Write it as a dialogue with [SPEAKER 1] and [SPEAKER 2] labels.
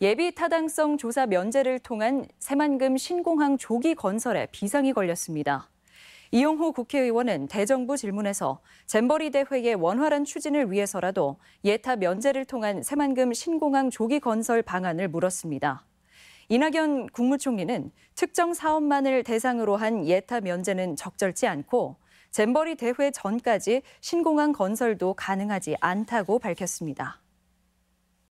[SPEAKER 1] 예비 타당성 조사 면제를 통한 새만금 신공항 조기 건설에 비상이 걸렸습니다. 이용호 국회의원은 대정부 질문에서 잼버리 대회의 원활한 추진을 위해서라도 예타 면제를 통한 새만금 신공항 조기 건설 방안을 물었습니다. 이낙연 국무총리는 특정 사업만을 대상으로 한 예타 면제는 적절치 않고 잼버리 대회 전까지 신공항 건설도 가능하지 않다고 밝혔습니다.